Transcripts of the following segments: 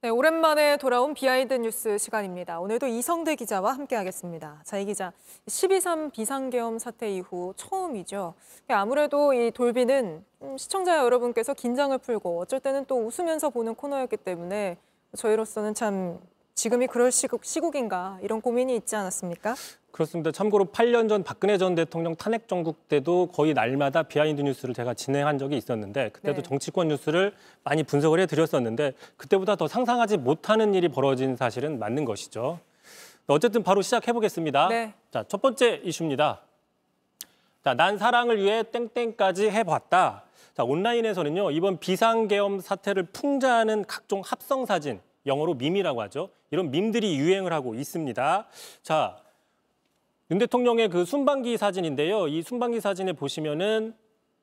네, 오랜만에 돌아온 비하인드 뉴스 시간입니다. 오늘도 이성대 기자와 함께하겠습니다. 자, 이 기자, 12.3 비상계엄 사태 이후 처음이죠. 네, 아무래도 이 돌비는 음, 시청자 여러분께서 긴장을 풀고 어쩔 때는 또 웃으면서 보는 코너였기 때문에 저희로서는 참 지금이 그럴 시국, 시국인가 이런 고민이 있지 않았습니까? 그렇습니다. 참고로 8년 전 박근혜 전 대통령 탄핵 정국 때도 거의 날마다 비하인드 뉴스를 제가 진행한 적이 있었는데 그때도 네. 정치권 뉴스를 많이 분석을 해드렸었는데 그때보다 더 상상하지 못하는 일이 벌어진 사실은 맞는 것이죠. 어쨌든 바로 시작해보겠습니다. 네. 자, 첫 번째 이슈입니다. 자, 난 사랑을 위해 땡땡까지 해봤다. 자, 온라인에서는요, 이번 비상계엄 사태를 풍자하는 각종 합성사진, 영어로 밈이라고 하죠. 이런 밈들이 유행을 하고 있습니다. 자, 윤 대통령의 그 순방기 사진인데요. 이 순방기 사진에 보시면은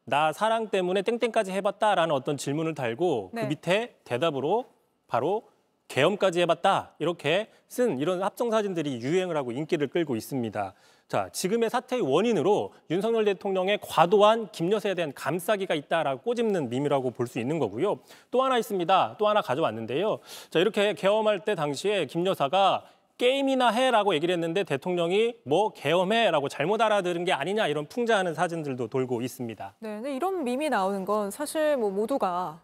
나 사랑 때문에 땡땡까지 해봤다라는 어떤 질문을 달고 그 네. 그 밑에 대답으로 바로 계엄까지 해봤다 이렇게 쓴 이런 합성 사진들이 유행을 하고 인기를 끌고 있습니다. 자, 지금의 사태의 원인으로 윤석열 대통령의 과도한 김여사에 대한 감싸기가 있다라고 꼬집는 밈이라고 볼 수 있는 거고요. 또 하나 있습니다. 또 하나 가져왔는데요. 자, 이렇게 계엄할 때 당시에 김여사가 게임이나 해라고 얘기를 했는데 대통령이 뭐 개엄해라고 잘못 알아들은 게 아니냐 이런 풍자하는 사진들도 돌고 있습니다. 네, 이런 밈이 나오는 건 사실 뭐 모두가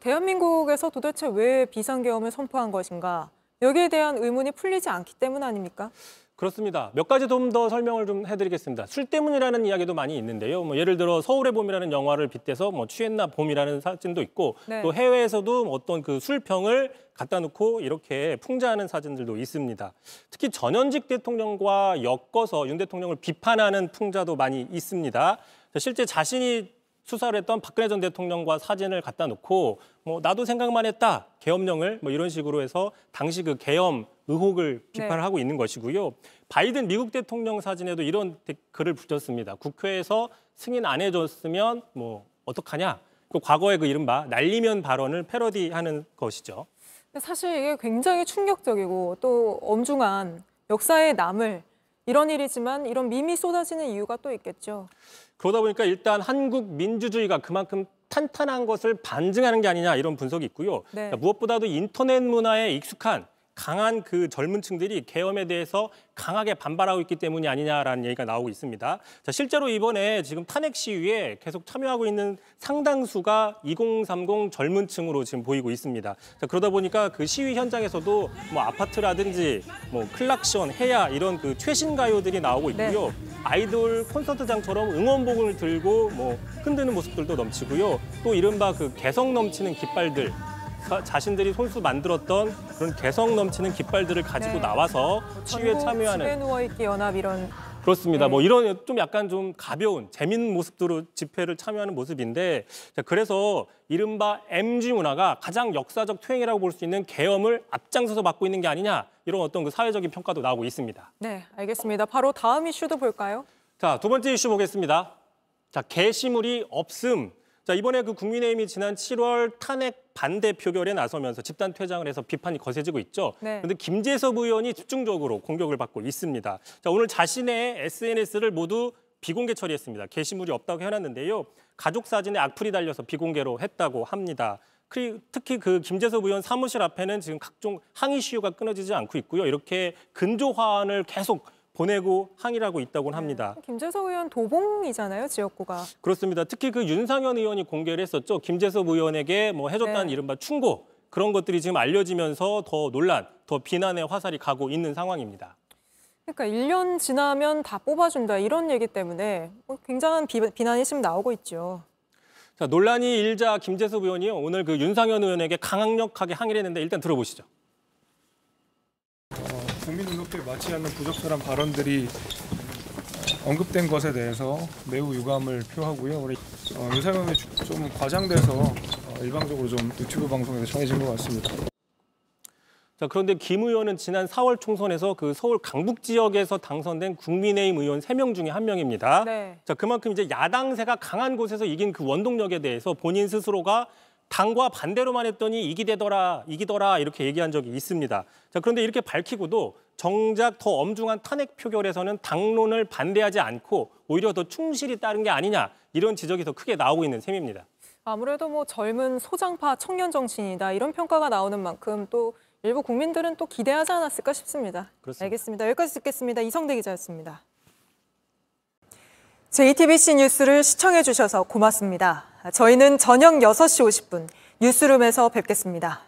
대한민국에서 도대체 왜 비상계엄을 선포한 것인가 여기에 대한 의문이 풀리지 않기 때문 아닙니까? 그렇습니다. 몇 가지 좀 더 설명을 좀 해드리겠습니다. 술 때문이라는 이야기도 많이 있는데요. 뭐 예를 들어 서울의 봄이라는 영화를 빗대서 뭐 취했나 봄이라는 사진도 있고 네. 또 해외에서도 뭐 어떤 그 술평을 갖다 놓고 이렇게 풍자하는 사진들도 있습니다. 특히 전현직 대통령과 엮어서 윤 대통령을 비판하는 풍자도 많이 있습니다. 실제 자신이 수사를 했던 박근혜 전 대통령과 사진을 갖다 놓고 뭐 나도 생각만 했다 개엄령을뭐 이런 식으로 해서 당시 그개엄 의혹을 네. 비판을 네. 하고 있는 것이고요. 바이든 미국 대통령 사진에도 이런 글을 붙였습니다. 국회에서 승인 안 해줬으면 뭐 어떡하냐. 그 과거의 그 이른바 날리면 발언을 패러디하는 것이죠. 사실 이게 굉장히 충격적이고 또 엄중한 역사에 남을 이런 일이지만 이런 밈이 쏟아지는 이유가 또 있겠죠. 그러다 보니까 일단 한국 민주주의가 그만큼 탄탄한 것을 반증하는 게 아니냐 이런 분석이 있고요. 네. 그러니까 무엇보다도 인터넷 문화에 익숙한 강한 그 젊은 층들이 계엄에 대해서 강하게 반발하고 있기 때문이 아니냐라는 얘기가 나오고 있습니다. 자, 실제로 이번에 지금 탄핵 시위에 계속 참여하고 있는 상당수가 2030 젊은 층으로 지금 보이고 있습니다. 자, 그러다 보니까 그 시위 현장에서도 뭐 아파트라든지 뭐 클락션, 해야 이런 그 최신 가요들이 나오고 네. 있고요. 네. 아이돌 콘서트장처럼 응원복을 들고 뭐 흔드는 모습들도 넘치고요. 또 이른바 그 개성 넘치는 깃발들 자신들이 손수 만들었던 그런 개성 넘치는 깃발들을 가지고 네. 나와서 치유에 참여하는 집에 누워 있기 연합 이런 그렇습니다. 네. 뭐 이런 좀 약간 좀 가벼운 재밌는 모습으로 집회를 참여하는 모습인데 그래서 이른바 MG 문화가 가장 역사적 퇴행이라고 볼 수 있는 계엄을 앞장서서 맡고 있는 게 아니냐 이런 어떤 그 사회적인 평가도 나오고 있습니다. 네, 알겠습니다. 바로 다음 이슈도 볼까요? 자, 두 번째 이슈 보겠습니다. 자, 게시물이 없음. 자, 이번에 그 국민의힘이 지난 7월 탄핵 반대 표결에 나서면서 집단 퇴장을 해서 비판이 거세지고 있죠. 그런데 네. 김재섭 의원이 집중적으로 공격을 받고 있습니다. 자, 오늘 자신의 SNS를 모두 비공개 처리했습니다. 게시물이 없다고 해놨는데요. 가족 사진에 악플이 달려서 비공개로 했다고 합니다. 그, 특히 그 김재섭 의원 사무실 앞에는 지금 각종 항의 시위가 끊어지지 않고 있고요. 이렇게 근조 화환을 계속 보내고 항의를 하고 있다고 네, 합니다. 김재석 의원 도봉이잖아요, 지역구가. 그렇습니다. 특히 그 윤상현 의원이 공개를 했었죠. 김재석 의원에게 뭐 해줬다는 네. 이른바 충고 그런 것들이 지금 알려지면서 더 논란, 더 비난의 화살이 가고 있는 상황입니다. 그러니까 1년 지나면 다 뽑아준다 이런 얘기 때문에 뭐 굉장한 비, 난이 지금 나오고 있죠. 자, 논란이 일자 김재섭 의원이 오늘 그 윤상현 의원에게 강력하게 항의를 했는데 일단 들어보시죠. 국민 눈높이에 맞지 않는 부적절한 발언들이 언급된 것에 대해서 매우 유감을 표하고요. 우리 어, 윤석이좀 과장돼서 어, 일방적으로 좀 유튜브 방송에서 정해진 것 같습니다. 자, 그런데 김 의원은 지난 4월 총선에서 그 서울 강북 지역에서 당선된 국민의힘 의원 3명 중에 한 명입니다. 네. 자, 그만큼 이제 야당세가 강한 곳에서 이긴 그 원동력에 대해서 본인 스스로가 당과 반대로만 했더니 이기되더라, 이기더라 이렇게 얘기한 적이 있습니다. 자, 그런데 이렇게 밝히고도 정작 더 엄중한 탄핵 표결에서는 당론을 반대하지 않고 오히려 더 충실히 따른 게 아니냐 이런 지적이 더 크게 나오고 있는 셈입니다. 아무래도 뭐 젊은 소장파 청년 정신이다 이런 평가가 나오는 만큼 또 일부 국민들은 또 기대하지 않았을까 싶습니다. 그렇습니다. 알겠습니다. 여기까지 듣겠습니다. 이성대 기자였습니다. JTBC 뉴스를 시청해 주셔서 고맙습니다. 아, 저희는 저녁 6시 50분 뉴스룸에서 뵙겠습니다.